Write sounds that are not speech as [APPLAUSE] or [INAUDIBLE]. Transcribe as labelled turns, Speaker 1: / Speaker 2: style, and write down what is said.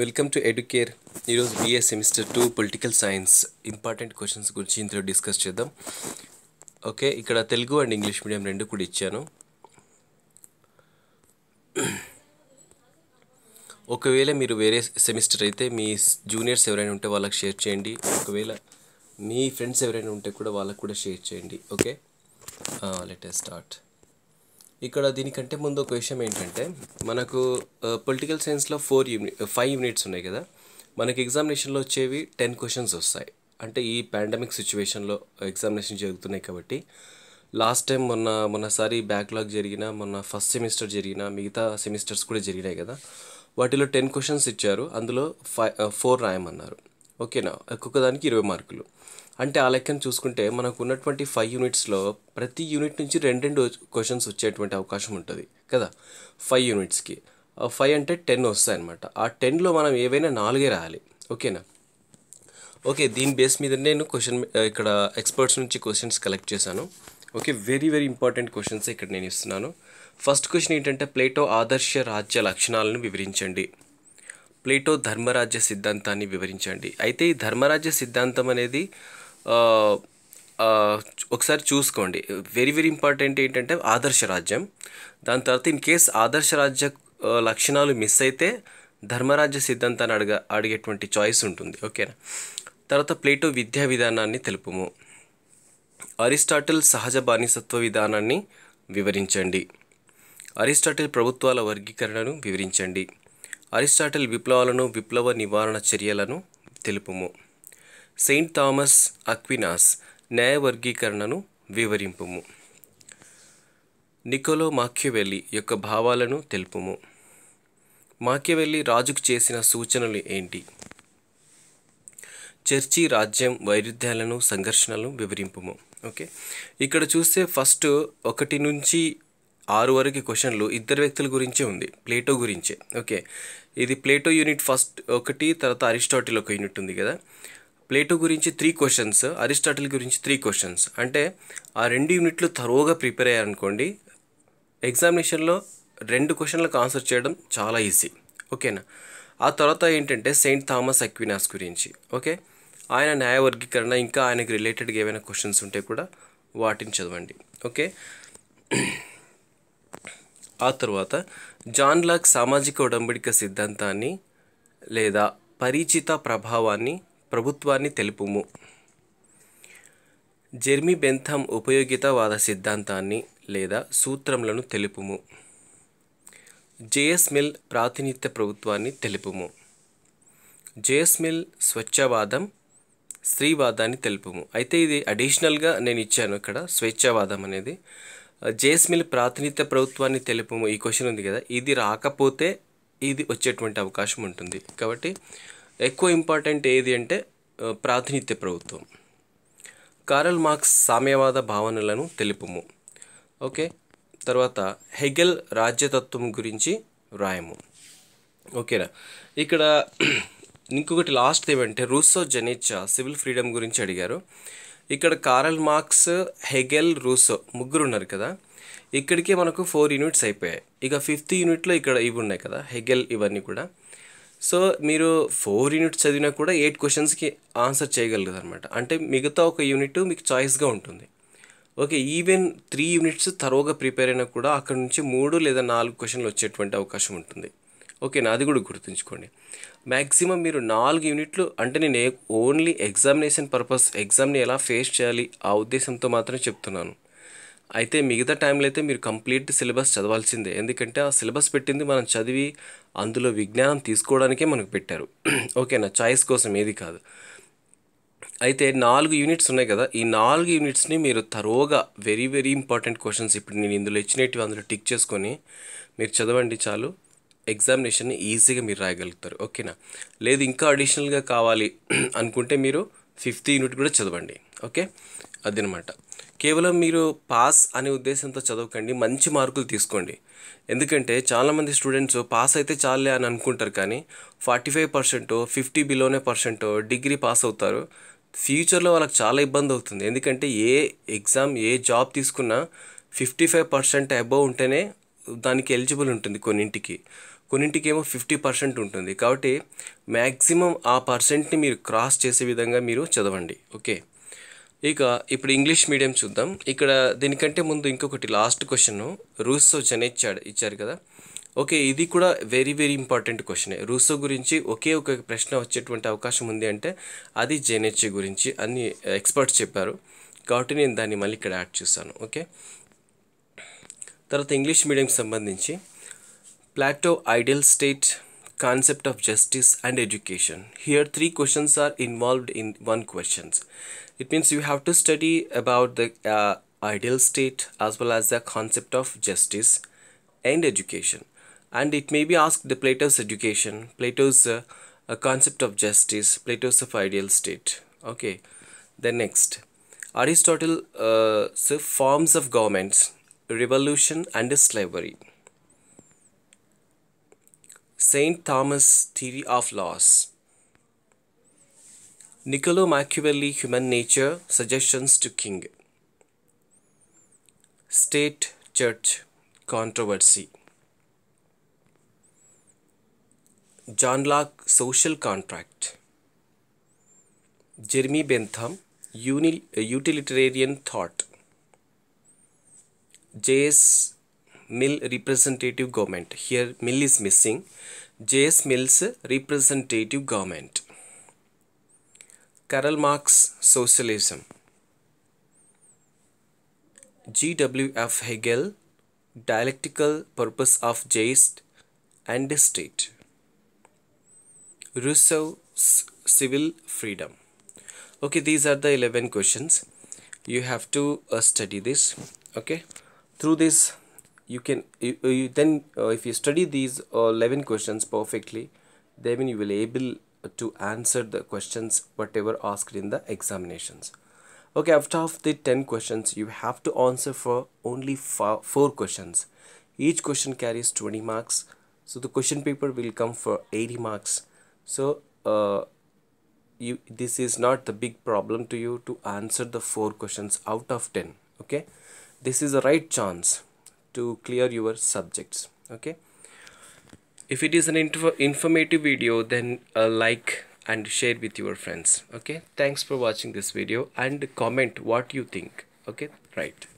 Speaker 1: Welcome to Educare ఈరోజు BA semester two political science important questions గురించి ఇంతలో discuss చేద్దాం ఓకే ఇక్కడ తెలుగు అండ్ ఇంగ్లీష్ మీడియం రెండు కూడా ఇచ్చాను ఒకవేళ మీరు వేరే సెమిస్టర్ అయితే మీ జూనియర్స్ ఎవరైనా ఉంటే వాళ్ళకి షేర్ చేయండి ఒకవేళ మీ ఫ్రెండ్స్ ఎవరైనా ఉంటే కూడా వాళ్ళకు కూడా షేర్ చేయండి ఓకే లెటెస్ట్ స్టార్ట్ ఇక్కడ దీనికంటే ముందు ఒక విషయం ఏంటంటే మనకు పొలిటికల్ సైన్స్లో ఫోర్ యూనిట్ ఫైవ్ యూనిట్స్ ఉన్నాయి కదా మనకి ఎగ్జామినేషన్లో వచ్చేవి టెన్ క్వశ్చన్స్ వస్తాయి అంటే ఈ పాండమిక్ సిచ్యువేషన్లో ఎగ్జామినేషన్ జరుగుతున్నాయి కాబట్టి లాస్ట్ టైం మొన్న మొన్నసారి బ్యాక్లాగ్ జరిగిన మొన్న ఫస్ట్ సెమిస్టర్ జరిగిన మిగతా సెమిస్టర్స్ కూడా జరిగినాయి కదా వాటిలో టెన్ క్వశ్చన్స్ ఇచ్చారు అందులో ఫైవ్ ఫోర్ రాయమన్నారు ఓకేనా ఒక్కొక్క దానికి ఇరవై మార్కులు అంటే ఆ లెక్కను చూసుకుంటే మనకు ఉన్నటువంటి ఫైవ్ యూనిట్స్లో ప్రతి యూనిట్ నుంచి రెండు రెండు క్వశ్చన్స్ వచ్చేటువంటి అవకాశం ఉంటుంది కదా ఫైవ్ యూనిట్స్కి ఫైవ్ అంటే టెన్ వస్తాయి అనమాట ఆ టెన్లో మనం ఏవైనా నాలుగే రాయాలి ఓకేనా ఓకే దీని బేస్ మీద నేను క్వశ్చన్ ఇక్కడ ఎక్స్పర్ట్స్ నుంచి క్వశ్చన్స్ కలెక్ట్ చేశాను okay very very important questions ఇక్కడ నేను ఇస్తున్నాను ఫస్ట్ క్వశ్చన్ ఏంటంటే ప్లేటో ఆదర్శ రాజ్య లక్షణాలను వివరించండి ప్లేటో ధర్మరాజ్య సిద్ధాంతాన్ని వివరించండి అయితే ఈ ధర్మరాజ్య సిద్ధాంతం అనేది ఒకసారి చూసుకోండి వెరీ వెరీ ఇంపార్టెంట్ ఏంటంటే ఆదర్శ రాజ్యం దాని తర్వాత ఇన్ కేస్ ఆదర్శ రాజ్య లక్షణాలు మిస్ అయితే ధర్మరాజ్య సిద్ధాంతాన్ని అడగ అడిగేటువంటి చాయిస్ ఉంటుంది ఓకేనా తర్వాత ప్లేటో విద్యా విధానాన్ని తెలుపుము అరిస్టాటిల్ సహజ బానిసత్వ విధానాన్ని వివరించండి అరిస్టాటిల్ ప్రభుత్వాల వర్గీకరణను వివరించండి అరిస్టాటిల్ విప్లవాలను విప్లవ నివారణ చర్యలను తెలుపుము సెయింట్ థామస్ అక్వినాస్ న్యాయ వర్గీకరణను వివరింపుము నికోలో మాఖ్యవెల్లి యొక్క భావాలను తెలుపుము మాఖ్యవెల్లి రాజుకు చేసిన సూచనలు ఏంటి చర్చి రాజ్యం వైరుధ్యాలను సంఘర్షణలను వివరింపుము ఓకే ఇక్కడ చూస్తే ఫస్ట్ ఒకటి నుంచి ఆరు వరకు క్వశ్చన్లు ఇద్దరు వ్యక్తుల గురించే ఉంది ప్లేటో గురించే ఓకే ఇది ప్లేటో యూనిట్ ఫస్ట్ ఒకటి తర్వాత అరిస్టాటిల్ ఒక యూనిట్ ఉంది కదా ప్లేటో గురించి త్రీ క్వశ్చన్స్ అరిస్టాటిల్ గురించి త్రీ క్వశ్చన్స్ అంటే ఆ రెండు యూనిట్లు తరువుగా ప్రిపేర్ అయ్యారనుకోండి ఎగ్జామినేషన్లో రెండు క్వశ్చన్లకు ఆన్సర్ చేయడం చాలా ఈజీ ఓకేనా ఆ తర్వాత ఏంటంటే సెయింట్ థామస్ అక్వినాస్ గురించి ఓకే ఆయన న్యాయ వర్గీకరణ ఇంకా ఆయనకు రిలేటెడ్గా ఏమైనా క్వశ్చన్స్ ఉంటే కూడా వాటిని చదవండి ఓకే ఆ తర్వాత జాన్ లాక్ సామాజిక ఉడంబడిక సిద్ధాంతాన్ని లేదా పరిచిత ప్రభావాన్ని ప్రభుత్వాన్ని తెలుపుము జెర్మీ బెంథమ్ ఉపయోగితవాద సిద్ధాంతాన్ని లేదా సూత్రములను తెలుపుము జేఎస్ మిల్ ప్రాతినిధ్య ప్రభుత్వాన్ని తెలుపుము జేఎస్ మిల్ స్వచ్ఛవాదం స్త్రీవాదాన్ని తెలుపుము అయితే ఇది అడిషనల్గా నేను ఇచ్చాను ఇక్కడ స్వేచ్ఛవాదం అనేది జేఎస్ మిల్ ప్రాతినిధ్య ప్రభుత్వాన్ని తెలుపుము ఈ క్వశ్చన్ ఉంది కదా ఇది రాకపోతే ఇది వచ్చేటువంటి అవకాశం ఉంటుంది కాబట్టి ఎక్కువ ఇంపార్టెంట్ ఏది అంటే ప్రాతినిధ్య ప్రభుత్వం కారల్ మార్క్స్ సామ్యవాద భావనలను తెలుపుము ఓకే తర్వాత హెగెల్ రాజ్యతత్వం గురించి వ్రాయము ఓకేనా ఇక్కడ ఇంకొకటి లాస్ట్ ఏమంటే రూసో జనీచా సివిల్ ఫ్రీడమ్ గురించి అడిగారు ఇక్కడ కారల్ మార్క్స్ హెగెల్ రూసో ముగ్గురు ఉన్నారు కదా ఇక్కడికే మనకు ఫోర్ యూనిట్స్ అయిపోయాయి ఇక ఫిఫ్త్ యూనిట్లో ఇక్కడ ఇవి ఉన్నాయి కదా హెగెల్ ఇవన్నీ కూడా సో మీరు ఫోర్ యూనిట్ చదివినా కూడా ఎయిట్ క్వశ్చన్స్కి ఆన్సర్ చేయగలరు అనమాట అంటే మిగతా ఒక యూనిట్ మీకు చాయిస్గా ఉంటుంది ఓకే ఈవెన్ త్రీ యూనిట్స్ తరోగా ప్రిపేర్ అయినా కూడా అక్కడ నుంచి మూడు లేదా నాలుగు క్వశ్చన్లు వచ్చేటువంటి అవకాశం ఉంటుంది ఓకేనా అది కూడా గుర్తుంచుకోండి మ్యాక్సిమం మీరు నాలుగు యూనిట్లు అంటే నేను ఓన్లీ ఎగ్జామినేషన్ పర్పస్ ఎగ్జామ్ని ఎలా ఫేస్ చేయాలి ఆ ఉద్దేశంతో మాత్రం చెప్తున్నాను అయితే మిగతా టైంలో అయితే మీరు కంప్లీట్ సిలబస్ చదవాల్సిందే ఎందుకంటే ఆ సిలబస్ పెట్టింది మనం చదివి అందులో విజ్ఞానం తీసుకోవడానికే మనకు పెట్టారు [CLEARS THROAT] ఓకేనా చాయిస్ కోసం ఏది కాదు అయితే నాలుగు యూనిట్స్ ఉన్నాయి కదా ఈ నాలుగు యూనిట్స్ని మీరు తరోగా వెరీ వెరీ ఇంపార్టెంట్ క్వశ్చన్స్ ఇప్పుడు నేను ఇందులో ఇచ్చినవి అందులో టిక్ చేసుకొని మీరు చదవండి చాలు ఎగ్జామినేషన్ని ఈజీగా మీరు రాయగలుగుతారు ఓకేనా లేదు ఇంకా అడిషనల్గా కావాలి [CLEARS THROAT] అనుకుంటే మీరు ఫిఫ్త్ యూనిట్ కూడా చదవండి ఓకే అదనమాట కేవలం మీరు పాస్ అనే ఉద్దేశంతో చదవకండి మంచి మార్కులు తీసుకోండి ఎందుకంటే చాలామంది స్టూడెంట్స్ పాస్ అయితే చాలే అని అనుకుంటారు కానీ ఫార్టీ ఫైవ్ పర్సెంట్ ఫిఫ్టీ బిలోనే పర్సెంట్ డిగ్రీ పాస్ అవుతారు ఫ్యూచర్లో వాళ్ళకి చాలా ఇబ్బంది అవుతుంది ఎందుకంటే ఏ ఎగ్జామ్ ఏ జాబ్ తీసుకున్నా ఫిఫ్టీ ఫైవ్ పర్సెంట్ అబవ్ ఉంటేనే దానికి ఎలిజిబుల్ ఉంటుంది కొన్నింటికి కొన్నింటికి ఏమో ఫిఫ్టీ పర్సెంట్ ఉంటుంది కాబట్టి మ్యాక్సిమం ఆ పర్సెంట్ని మీరు క్రాస్ చేసే విధంగా మీరు చదవండి ఓకే ఇక ఇప్పుడు ఇంగ్లీష్ మీడియం చూద్దాం ఇక్కడ దీనికంటే ముందు ఇంకొకటి లాస్ట్ క్వశ్చన్ రూసో జనేచ్చాడు ఇచ్చారు కదా ఓకే ఇది కూడా వెరీ వెరీ ఇంపార్టెంట్ క్వశ్చనే రూసో గురించి ఒకే ఒక ప్రశ్న వచ్చేటువంటి అవకాశం ఉంది అంటే అది జెనెచ్ గురించి అన్ని ఎక్స్పర్ట్స్ చెప్పారు కాబట్టి నేను దాన్ని మళ్ళీ ఇక్కడ యాడ్ చూస్తాను ఓకే తర్వాత ఇంగ్లీష్ మీడియంకి సంబంధించి Plato ideal state concept of justice and education. Here three questions are involved in one questions. It means you have to study about the uh, ideal state as well as the concept of justice and education. And it may be asked the Plato's education, Plato's uh, concept of justice, Plato's of ideal state. Okay, then next. Aristotle uh, so forms of governments, revolution and slavery. St. Thomas' Theory of Laws. Niccolo Machiavelli Human Nature Suggestions to King. State Church Controversy. John Locke Social Contract. Jeremy Bentham Unil Utilitarian Thought. J.S mill representative government here mill is missing J.S. Mill's representative government Karl Marx socialism G.W.F. Hegel dialectical purpose of J.S. and state Rousseau's civil freedom okay these are the 11 questions you have to uh, study this okay through this you can you, uh, you then uh, if you study these uh, 11 questions perfectly then you will able to answer the questions whatever asked in the examinations okay after of the 10 questions you have to answer for only four, questions each question carries 20 marks so the question paper will come for 80 marks so uh, you this is not the big problem to you to answer the four questions out of 10 okay this is a right chance to clear your subjects okay if it is an info informative video then uh, like and share with your friends okay thanks for watching this video and comment what you think okay right